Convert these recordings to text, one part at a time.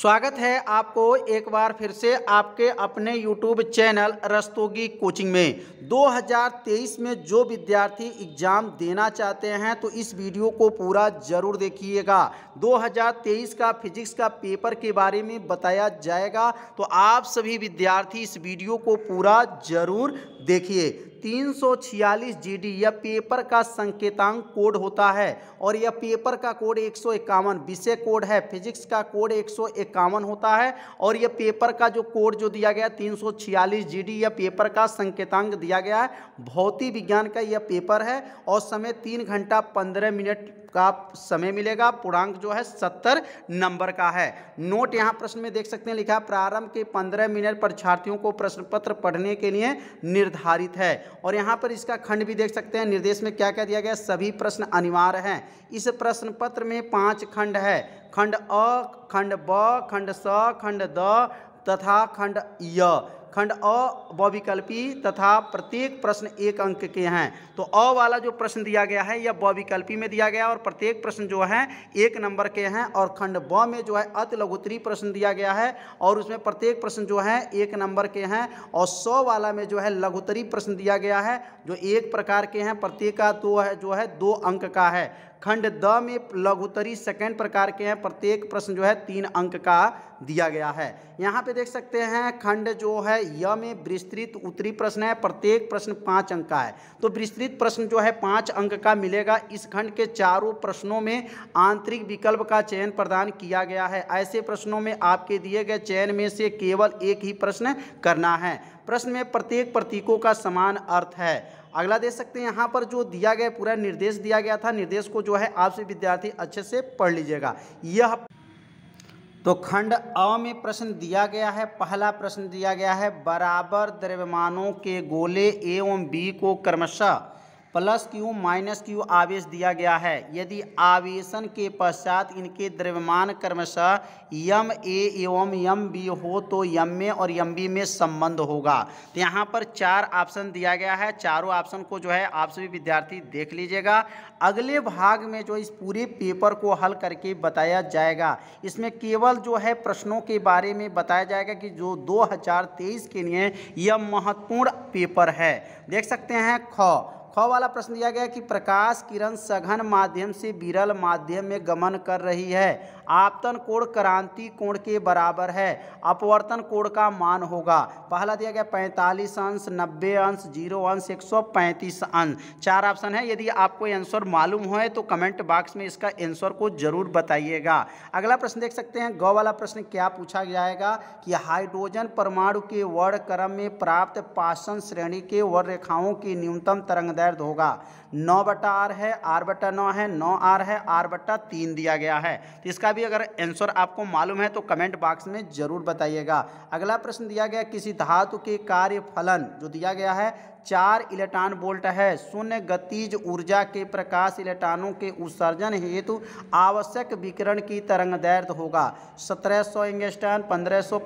स्वागत है आपको एक बार फिर से आपके अपने YouTube चैनल रस्तोगी कोचिंग में 2023 में जो विद्यार्थी एग्ज़ाम देना चाहते हैं तो इस वीडियो को पूरा ज़रूर देखिएगा 2023 का फिजिक्स का पेपर के बारे में बताया जाएगा तो आप सभी विद्यार्थी इस वीडियो को पूरा ज़रूर देखिए तीन सौ छियालीस जी डी यह पेपर का संकेतांक कोड होता है और यह पेपर का कोड एक सौ इक्यावन विषय कोड है फिजिक्स का कोड एक सौ इक्यावन होता है और यह पेपर का जो कोड जो दिया गया तीन सौ छियालीस जी डी यह पेपर का संकेतांक दिया गया है भौतिक विज्ञान का यह पेपर है और समय तीन घंटा पंद्रह मिनट का समय मिलेगा पूर्णांक जो है सत्तर नंबर का है नोट यहाँ प्रश्न में देख सकते हैं लिखा प्रारंभ के पंद्रह मिनट परीक्षार्थियों को प्रश्न पत्र पढ़ने के लिए निर्धारित है और यहाँ पर इसका खंड भी देख सकते हैं निर्देश में क्या क्या दिया गया सभी प्रश्न अनिवार्य हैं इस प्रश्न पत्र में पांच खंड है खंड अ खंड ब खंड स खंड द तथा खंड य खंड अ बविकल्पी तथा प्रत्येक प्रश्न एक अंक के हैं तो अ वाला जो प्रश्न दिया गया है यह बविकल्पी में दिया गया और प्रत्येक प्रश्न जो है एक नंबर के हैं और खंड ब में जो है अति लघुतरी प्रश्न दिया गया है और उसमें प्रत्येक प्रश्न जो है एक नंबर के हैं और सौ वाला में जो है लघुतरी प्रश्न दिया गया है जो एक प्रकार के हैं प्रत्येक का दो है जो है दो अंक का है खंड द में लघुतरी सेकंड प्रकार के हैं प्रत्येक प्रश्न जो है तीन अंक का दिया गया है यहाँ पे देख सकते हैं खंड जो है य में विस्तृत उत्तरी प्रश्न है प्रत्येक प्रश्न पाँच अंक का है तो विस्तृत प्रश्न जो है पाँच अंक का मिलेगा इस खंड के चारों प्रश्नों में आंतरिक विकल्प का चयन प्रदान किया गया है ऐसे प्रश्नों में आपके दिए गए चयन में से केवल एक ही प्रश्न करना है प्रश्न में प्रत्येक प्रतीकों का समान अर्थ है अगला देख सकते हैं यहाँ पर जो दिया गया पूरा निर्देश दिया गया था निर्देश को जो है आपसे विद्यार्थी अच्छे से पढ़ लीजिएगा यह तो खंड अ में प्रश्न दिया गया है पहला प्रश्न दिया गया है बराबर द्रव्यमानों के गोले एवं बी को क्रमशः प्लस क्यू माइनस क्यू आवेश दिया गया है यदि आवेशन के पश्चात इनके द्रव्यमान क्रमशः यम ए एवं यम बी हो तो यम में और यम बी में संबंध होगा तो यहाँ पर चार ऑप्शन दिया गया है चारों ऑप्शन को जो है आप सभी विद्यार्थी देख लीजिएगा अगले भाग में जो इस पूरे पेपर को हल करके बताया जाएगा इसमें केवल जो है प्रश्नों के बारे में बताया जाएगा कि जो दो के लिए यह महत्वपूर्ण पेपर है देख सकते हैं ख ख वाला प्रश्न दिया गया कि प्रकाश किरण सघन माध्यम से विरल माध्यम में गमन कर रही है आपतन कोण क्रांति कोण के बराबर है अपवर्तन कोण का मान होगा पहला दिया गया पैंतालीस अंश नब्बे अंश जीरो अंश एक सौ पैंतीस अंश चार ऑप्शन है यदि आपको आंसर मालूम हो तो कमेंट बॉक्स में इसका आंसर को जरूर बताइएगा अगला प्रश्न देख सकते हैं गौ वाला प्रश्न क्या पूछा जाएगा कि हाइड्रोजन परमाणु के वर्ण क्रम में प्राप्त पाषण श्रेणी के वर्ण रेखाओं की न्यूनतम तरंग दर्द होगा नौ बटा आर है आर बटा नौ है नौ आर है आर बटा तीन दिया गया है तो इसका भी अगर आंसर आपको मालूम है तो कमेंट बॉक्स में ज़रूर बताइएगा अगला प्रश्न दिया गया किसी धातु के कार्य फलन जो दिया गया है चार इलेक्ट्रॉन वोल्ट है शून्य गतिज ऊर्जा के प्रकाश इलेक्ट्रॉनों के उत्सर्जन हेतु आवश्यक विकिरण की तरंग दैर्ध होगा सत्रह सौ एंगस्टन पंद्रह सौ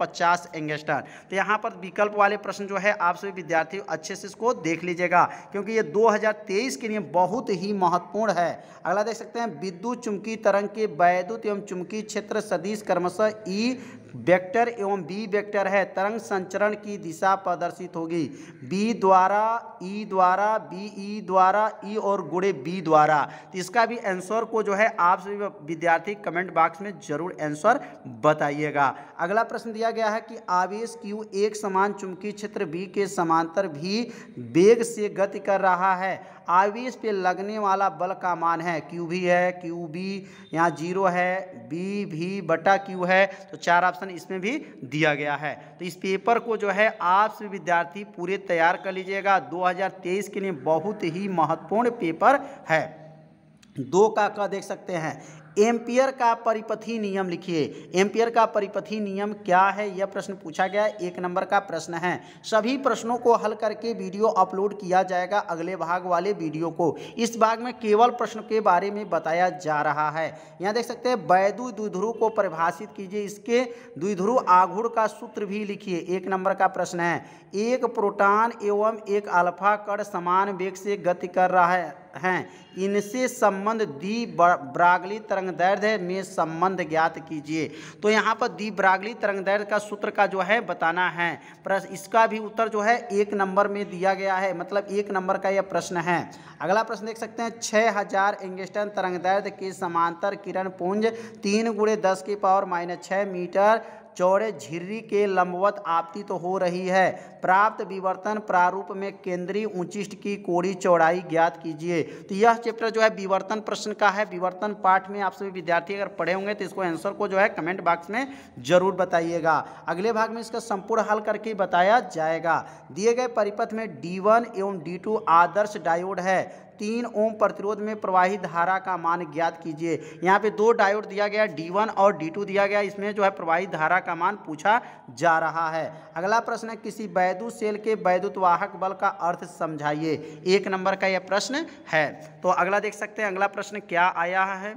पचास तो यहाँ पर विकल्प वाले प्रश्न जो है आप सभी विद्यार्थी अच्छे से इसको देख लीजिएगा क्योंकि ये 2023 के लिए बहुत ही महत्वपूर्ण है अगला देख सकते हैं विद्युत चुमकी तरंग के वैद्युत एवं चुमकी क्षेत्र सदीश कर्मश ई e वेक्टर एवं बी वेक्टर है तरंग संचरण की दिशा प्रदर्शित होगी बी द्वारा ई द्वारा बी ई द्वारा ई और गुड़े बी द्वारा तो इसका भी आंसर को जो है आप सभी विद्यार्थी कमेंट बॉक्स में जरूर आंसर बताइएगा अगला प्रश्न दिया गया है कि आवेश क्यू एक समान चुंबकीय क्षेत्र बी के समांतर भी वेग से गति कर रहा है आवेश पे लगने वाला बल का मान है क्यू भी है क्यू बी यहाँ जीरो है बी भी बटा क्यू है तो चार ऑप्शन इसमें भी दिया गया है तो इस पेपर को जो है आप सभी विद्यार्थी पूरे तैयार कर लीजिएगा 2023 के लिए बहुत ही महत्वपूर्ण पेपर है दो का क देख सकते हैं एम्पियर का परिपथी नियम लिखिए एम्पियर का परिपथी नियम क्या है यह प्रश्न पूछा गया है एक नंबर का प्रश्न है सभी प्रश्नों को हल करके वीडियो अपलोड किया जाएगा अगले भाग वाले वीडियो को इस भाग में केवल प्रश्न के बारे में बताया जा रहा है यहाँ देख सकते हैं वैदु द्विध्रु को परिभाषित कीजिए इसके द्विध्रु आघुड़ का सूत्र भी लिखिए एक नंबर का प्रश्न है एक प्रोटान एवं एक अल्फा कण समान वेग से गति कर रहा है हैं इनसे संबंध दी ब्रागली तरंग दैर्ध्य में संबंध ज्ञात कीजिए तो यहाँ पर दी ब्रागली तरंग दर्द का सूत्र का जो है बताना है प्रश्न इसका भी उत्तर जो है एक नंबर में दिया गया है मतलब एक नंबर का यह प्रश्न है अगला प्रश्न देख सकते हैं छः हज़ार इंगेस्टन तरंग दर्द के समांतर किरण पुंज तीन गुड़े दस की पावर माइनस छः मीटर चौड़े झिर्री के लंबवत आपती तो हो रही है प्राप्त विवर्तन प्रारूप में केंद्रीय ऊंचिष्ट की कोड़ी चौड़ाई ज्ञात कीजिए तो यह चैप्टर जो है विवर्तन प्रश्न का है विवर्तन पाठ में आप सभी विद्यार्थी अगर पढ़े होंगे तो इसको आंसर को जो है कमेंट बॉक्स में जरूर बताइएगा अगले भाग में इसका संपूर्ण हल करके बताया जाएगा दिए गए परिपथ में डी एवं डी आदर्श डायोड है तीन ओम प्रतिरोध में प्रवाहित धारा का मान ज्ञात कीजिए यहाँ पे दो डायोड दिया गया डी और डी दिया गया इसमें जो है प्रवाहित धारा का मान पूछा जा रहा है अगला प्रश्न है किसी वैद्यु सेल के वैद्युतवाहक बल का अर्थ समझाइए एक नंबर का यह प्रश्न है तो अगला देख सकते हैं अगला प्रश्न क्या आया है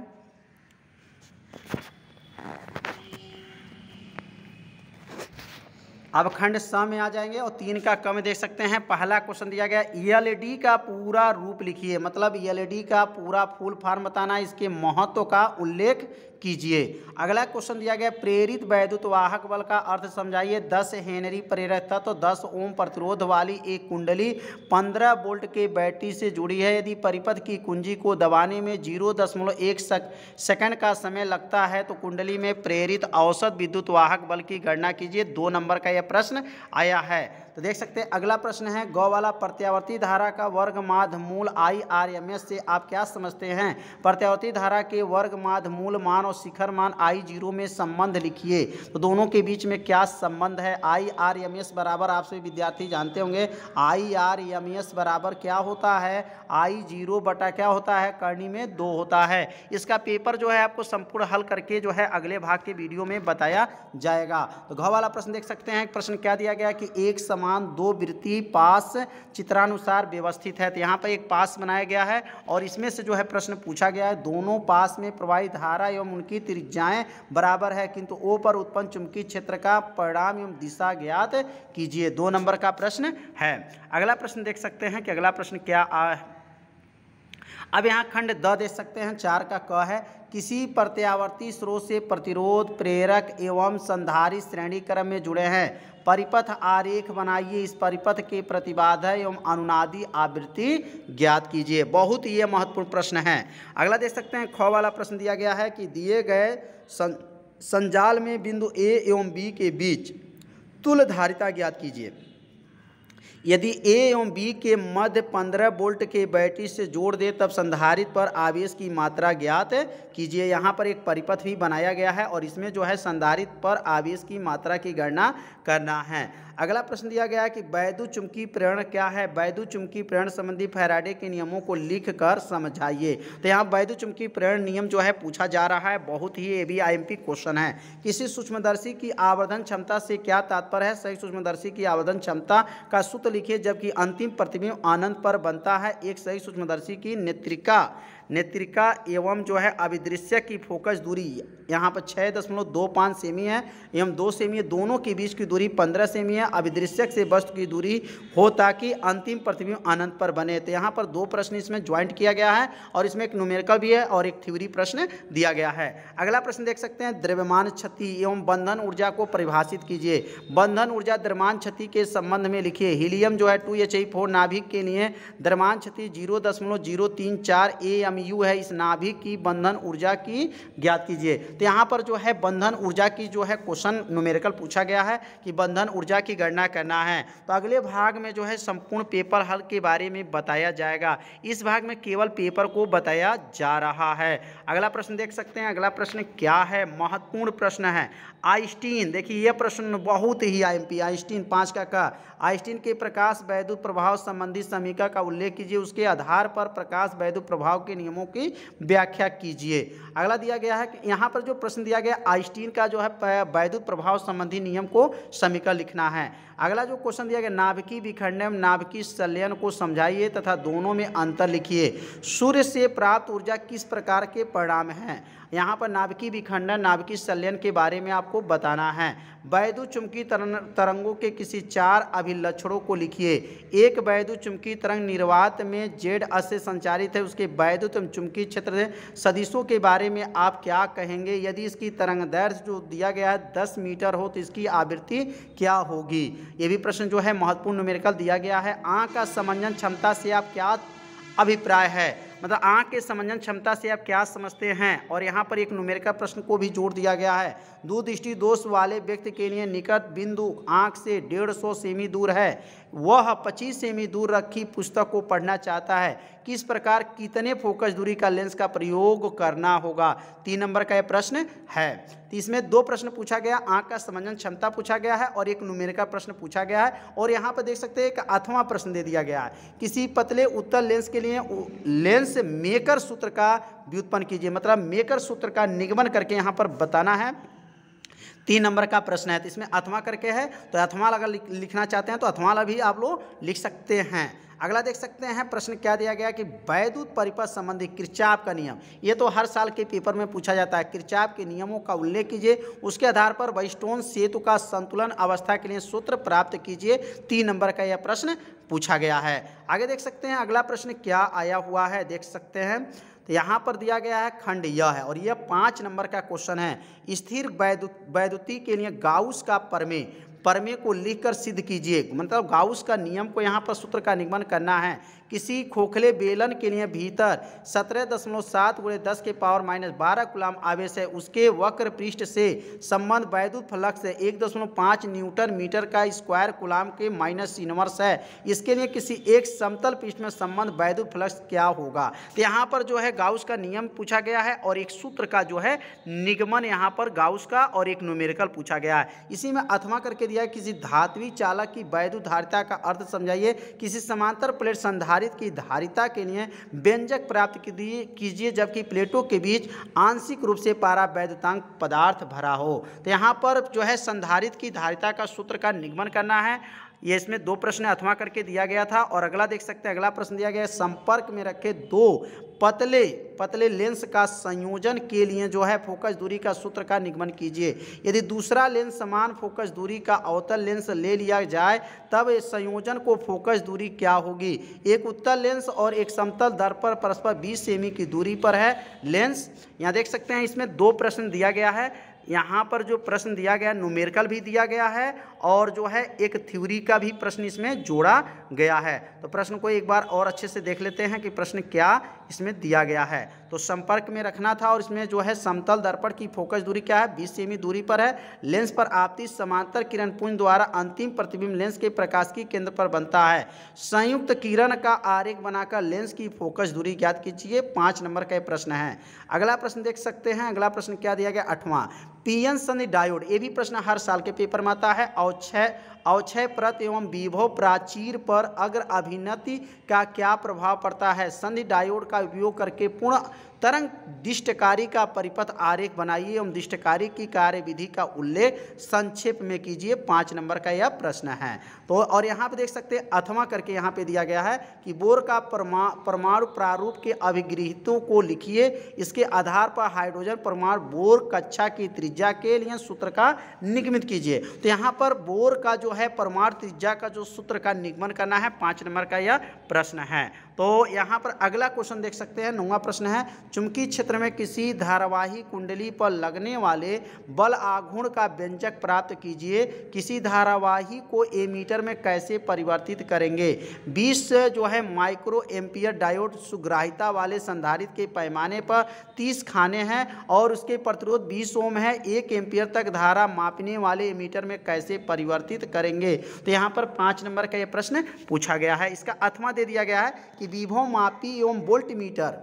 अब खंड स में आ जाएंगे और तीन का कम देख सकते हैं पहला क्वेश्चन दिया गया ईएलडी e e का पूरा रूप लिखिए मतलब ईएलडी e का पूरा फुल फॉर्म बताना इसके महत्व का उल्लेख कीजिए अगला क्वेश्चन दिया गया प्रेरित वैद्युत वाहक बल का अर्थ समझाइए दस हेनरी प्रेरक तत्व तो दस ओम प्रतिरोध वाली एक कुंडली पंद्रह वोल्ट के बैटरी से जुड़ी है यदि परिपथ की कुंजी को दबाने में जीरो दशमलव एक सेकेंड सेकंड का समय लगता है तो कुंडली में प्रेरित औसत विद्युत वाहक बल की गणना कीजिए दो नंबर का यह प्रश्न आया है तो देख सकते हैं अगला प्रश्न है गौ वाला प्रत्यावर्ती धारा का वर्ग माध्य मूल आई आर एम एस से आप क्या समझते हैं प्रत्यावर्ती धारा के वर्ग माध्य मूल मान और शिखर मान आई जीरो में संबंध लिखिए तो दोनों के बीच में क्या संबंध है आई आर एम एस बराबर आप सभी विद्यार्थी जानते होंगे आई आर एम एस बराबर क्या होता है आई जीरो बटा क्या होता है कर्णी में दो होता है इसका पेपर जो है आपको संपूर्ण हल करके जो है अगले भाग के वीडियो में बताया जाएगा तो घ वाला प्रश्न देख सकते हैं प्रश्न क्या दिया गया कि एक समान समान दो वृत्ति पास चित्रानुसार व्यवस्थित है तो यहाँ पर एक पास बनाया गया है और इसमें से जो है प्रश्न पूछा गया है दोनों पास में प्रवाही धारा एवं उनकी त्रिज्याएं बराबर है किंतु ओ पर उत्पन्न चुंबकीय क्षेत्र का परिणाम एवं दिशा ज्ञात कीजिए दो नंबर का प्रश्न है अगला प्रश्न देख सकते हैं कि अगला प्रश्न क्या आ, अब यहाँ खंड द देख सकते हैं चार का क है किसी प्रत्यावर्ती स्रोत से प्रतिरोध प्रेरक एवं संधारित श्रेणी क्रम में जुड़े हैं परिपथ आरेख बनाइए इस परिपथ के प्रतिबाधा एवं अनुनादी आवृत्ति ज्ञात कीजिए बहुत ये महत्वपूर्ण प्रश्न है अगला देख सकते हैं ख वाला प्रश्न दिया गया है कि दिए गए सं, संजाल में बिंदु ए एवं बी के बीच तुल धारिता ज्ञात कीजिए यदि ए एवं बी के मध्य 15 वोल्ट के बैटरी से जोड़ दे तब संधारित पर आवेश की मात्रा ज्ञात कीजिए यहाँ पर एक परिपथ भी बनाया गया है और इसमें जो है संधारित पर आवेश की मात्रा की गणना करना है अगला प्रश्न दिया गया है कि बैदु चुमकी प्रेरण क्या है वैद्य चुमकी प्रेरण संबंधी फैराडे के नियमों को लिख कर समझाइए तो यहाँ वैद्य चुमकी प्रेरण नियम जो है पूछा जा रहा है बहुत ही ये भी आई क्वेश्चन है किसी सूक्ष्मदर्शी की आवर्धन क्षमता से क्या तात्पर्य है सही सूक्ष्मदर्शी की आवर्धन क्षमता का सूत्र लिखिए जबकि अंतिम प्रतिबिंब आनंद पर बनता है एक सही सूक्ष्मदर्शी की नेत्रिका नेत्रिका एवं जो है अभिदृश्य की फोकस दूरी यहाँ पर छः दशमलव दो पाँच सेमी है एवं दो सेमी है दोनों के बीच की दूरी पंद्रह सेमी है अभिदृश्यक से वस्तु की दूरी हो ताकि अंतिम प्रतिबिंब अनंत पर बने तो यहाँ पर दो प्रश्न इसमें ज्वाइंट किया गया है और इसमें एक न्यूमेरिकल भी है और एक थ्योरी प्रश्न दिया गया है अगला प्रश्न देख सकते हैं द्रव्यमान क्षति एवं बंधन ऊर्जा को परिभाषित कीजिए बंधन ऊर्जा द्रव्यमान क्षति के संबंध में लिखिए हीलियम जो है टू एच फोर नाभिक के लिए द्रव्यमान क्षति जीरो दशमलव जीरो तीन चार ए एम एम यू है इस नाभि की बंधन ऊर्जा की ज्ञात कीजिए तो यहाँ पर जो है बंधन ऊर्जा की जो है क्वेश्चन न्यूमेरिकल पूछा गया है कि बंधन ऊर्जा की गणना करना है तो अगले भाग में जो है संपूर्ण पेपर हल के बारे में बताया जाएगा इस भाग में केवल पेपर को बताया जा रहा है अगला प्रश्न देख सकते हैं अगला प्रश्न क्या है महत्वपूर्ण प्रश्न है आइस्टीन देखिए यह प्रश्न बहुत ही आई एम पी आइस्टीन पाँच का का आइस्टीन के प्रकाश वैद्युत प्रभाव संबंधी समीका का उल्लेख कीजिए उसके आधार पर प्रकाश वैद्युत प्रभाव के नियमों की व्याख्या कीजिए अगला दिया गया है कि यहाँ पर जो प्रश्न दिया गया आइस्टीन का जो है वैद्युत प्रभाव संबंधी नियम को समीकरण लिखना है अगला जो क्वेश्चन दिया गया नाभिकी विखंडन नाभिकी संलयन को समझाइए तथा दोनों में अंतर लिखिए सूर्य से प्राप्त ऊर्जा किस प्रकार के परिणाम हैं यहाँ पर नाभिकी विखंडन नाभिकी संलयन के बारे में आपको बताना है वैदु तरंग तरंगों के किसी चार अभिलक्षणों को लिखिए एक वैदु चुमकी तरंग निर्वात में जेड अस से संचारित है उसके वैद्युत चुमकी क्षेत्र सदिशों के बारे में आप क्या कहेंगे यदि इसकी तरंग दैर्घ्य जो दिया गया है दस मीटर हो तो इसकी आवृत्ति क्या होगी ये भी प्रश्न जो है महत्वपूर्ण न्यूमेरिकल दिया गया है आँख का समंजन क्षमता से आप क्या अभिप्राय है मतलब आँख के समंजन क्षमता से आप क्या समझते हैं और यहाँ पर एक नुमेरिका प्रश्न को भी जोड़ दिया गया है दृष्टि दोष वाले व्यक्ति के लिए निकट बिंदु आँख से डेढ़ सौ सेमी दूर है वह 25 सेमी दूर रखी पुस्तक को पढ़ना चाहता है किस प्रकार कितने फोकस दूरी का लेंस का प्रयोग करना होगा तीन नंबर का यह प्रश्न है इसमें दो प्रश्न पूछा गया आँख का समंजन क्षमता पूछा गया है और एक नुमेर का प्रश्न पूछा गया है और यहाँ पर देख सकते हैं एक आठवा प्रश्न दे दिया गया है किसी पतले उत्तर लेंस के लिए लेंस मेकर सूत्र का व्युत्पन्न कीजिए मतलब मेकर सूत्र का निगमन करके यहाँ पर बताना है तीन नंबर का प्रश्न है तो इसमें अथवा करके है तो अथवा अगर लिखना चाहते हैं तो अथवा भी आप लोग लिख सकते हैं अगला देख सकते हैं प्रश्न क्या दिया गया कि वैद्युत परिपथ संबंधी किरचाप का नियम ये तो हर साल के पेपर में पूछा जाता है किरचाप के नियमों का उल्लेख कीजिए उसके आधार पर वैष्टोन सेतु का संतुलन अवस्था के लिए सूत्र प्राप्त कीजिए तीन नंबर का यह प्रश्न पूछा गया है आगे देख सकते हैं अगला प्रश्न क्या आया हुआ है देख सकते हैं तो यहाँ पर दिया गया है खंड यह है और यह पाँच नंबर का क्वेश्चन है स्थिर वैद्युति के लिए गाउस का परमे प्रमेय को लिखकर सिद्ध कीजिए मतलब गाउस का नियम को यहाँ पर सूत्र का निगमन करना है किसी खोखले बेलन के लिए भीतर सत्रह दशमलव सात गुणे दस के पावर माइनस बारह गुलाम आवेश है उसके वक्र पृष्ठ से संबंध वैद्युत फलक से एक दशमलव पाँच न्यूटन मीटर का स्क्वायर गुलाम के माइनस इनवर्स है इसके लिए किसी एक समतल पृष्ठ में संबंध वैद्युत फ्लक्स क्या होगा तो यहाँ पर जो है गाउस का नियम पूछा गया है और एक सूत्र का जो है निगमन यहाँ पर गाउस का और एक न्यूमेरिकल पूछा गया है इसी में अथवा करके दिया किसी धातवी चालक की वैद्युत धारिता का अर्थ समझाइए किसी समांतर प्लेट संधार आधारित की धारिता के लिए व्यंजक प्राप्त कीजिए जबकि प्लेटों के बीच आंशिक रूप से पारा वैधतांक पदार्थ भरा हो तो यहाँ पर जो है संधारित की धारिता का सूत्र का निगमन करना है ये इसमें दो प्रश्न अथवा करके दिया गया था और अगला देख सकते हैं अगला प्रश्न दिया गया है संपर्क में रखे दो पतले पतले लेंस का संयोजन के लिए जो है फोकस दूरी का सूत्र का निगमन कीजिए यदि दूसरा लेंस समान फोकस दूरी का अवतल लेंस ले लिया जाए तब इस संयोजन को फोकस दूरी क्या होगी एक उत्तर लेंस और एक समतल पर परस्पर 20 सेमी की दूरी पर है लेंस यहाँ देख सकते हैं इसमें दो प्रश्न दिया गया है यहाँ पर जो प्रश्न दिया गया न्यूमेरिकल भी दिया गया है और जो है एक थ्योरी का भी प्रश्न इसमें जोड़ा गया है तो प्रश्न को एक बार और अच्छे से देख लेते हैं कि प्रश्न क्या इसमें दिया गया है तो संपर्क में रखना था और इसमें जो है समतल दर्पण की फोकस दूरी क्या है बीस सेमी दूरी पर है लेंस पर आपती समांतर किरण पुंज द्वारा अंतिम प्रतिबिंब लेंस के प्रकाश की केंद्र पर बनता है संयुक्त किरण का आरेख बनाकर लेंस की फोकस दूरी ज्ञात कीजिए पाँच नंबर का प्रश्न है अगला प्रश्न देख सकते हैं अगला प्रश्न क्या दिया गया अठवा पीएन सनी डायोड ये भी प्रश्न हर साल के पेपर में आता है और छः अवक्षय प्रत एवं विभव प्राचीर पर अग्र अभिनति का क्या प्रभाव पड़ता है संधि डायोड का उपयोग करके पूर्ण तरंग दिष्टकारी का परिपथ आरेख बनाइए एवं दिष्टकारी की कार्यविधि का उल्लेख संक्षेप में कीजिए पाँच नंबर का यह प्रश्न है तो और यहाँ पे देख सकते हैं अथवा करके यहाँ पे दिया गया है कि बोर का परमा परमाणु प्रारूप के अभिगृहितों को लिखिए इसके आधार पर हाइड्रोजन परमाणु बोर कक्षा की त्रिज्या के लिए सूत्र का निगमित कीजिए तो यहाँ पर बोर का जो है परमार्थ त्रिज्या का जो सूत्र का निगमन करना है पांच नंबर का यह प्रश्न है तो यहाँ पर अगला क्वेश्चन देख सकते हैं नौवा प्रश्न है चुंबकीय क्षेत्र में किसी धारावाही कुंडली पर लगने वाले बल आघूर्ण का व्यंजक प्राप्त कीजिए किसी धारावाही को एमीटर में कैसे परिवर्तित करेंगे 20 जो है माइक्रो एम्पियर डायोड सुग्राहिता वाले संधारित के पैमाने पर 30 खाने हैं और उसके प्रतिरोध बीस ओम है एक एम्पियर तक धारा मापने वाले एमीटर में कैसे परिवर्तित करें करेंगे तो यहाँ पर पाँच नंबर का ये प्रश्न पूछा गया है इसका अथवा दे दिया गया है कि विभो मापी एवं बोल्ट मीटर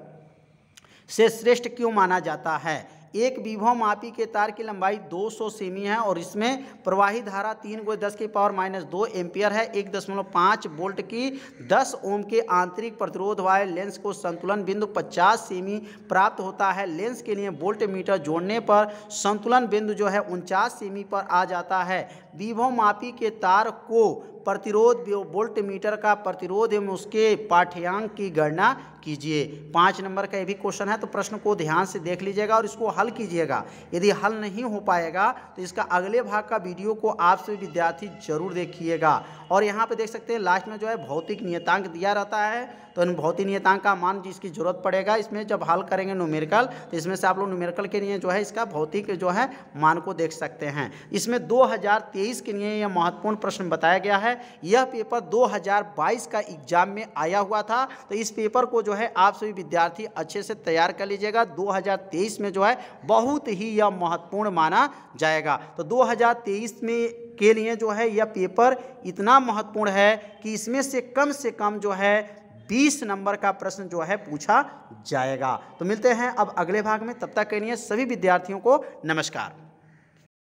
से श्रेष्ठ क्यों माना जाता है एक विभव मापी के तार की लंबाई 200 सेमी है और इसमें प्रवाही धारा तीन गो दस के पावर माइनस दो एम्पियर है एक दशमलव पाँच वोल्ट की दस ओम के आंतरिक प्रतिरोध वाले लेंस को संतुलन बिंदु पचास सेमी प्राप्त होता है लेंस के लिए वोल्ट मीटर जोड़ने पर संतुलन बिंदु जो है उनचास सेमी पर आ जाता है विभव मापी के तार को प्रतिरोध वोल्ट मीटर का प्रतिरोध एवं उसके पाठ्यांक की गणना कीजिए पाँच नंबर का ये भी क्वेश्चन है तो प्रश्न को ध्यान से देख लीजिएगा और इसको हल कीजिएगा यदि हल नहीं हो पाएगा तो इसका अगले भाग का वीडियो को आपसे विद्यार्थी जरूर देखिएगा और यहाँ पर देख सकते हैं लास्ट में जो है भौतिक नियतांक दिया रहता है तो इन भौतिक नियतांक का मान जिसकी जरूरत पड़ेगा इसमें जब हल करेंगे न्यूमेरिकल तो इसमें से आप लोग न्यूमेरिकल के लिए जो है इसका भौतिक जो है मान को देख सकते हैं इसमें 2023 के लिए यह महत्वपूर्ण प्रश्न बताया गया है है यह पेपर 2022 का एग्जाम में आया हुआ था तो इस पेपर को जो है आप सभी विद्यार्थी अच्छे से तैयार कर लीजिएगा 2023 में जो है बहुत ही यह महत्वपूर्ण माना जाएगा तो 2023 में के लिए जो है यह पेपर इतना महत्वपूर्ण है कि इसमें से कम से कम जो है बीस नंबर का प्रश्न जो है पूछा जाएगा तो मिलते हैं अब अगले भाग में तब तक के लिए सभी विद्यार्थियों को नमस्कार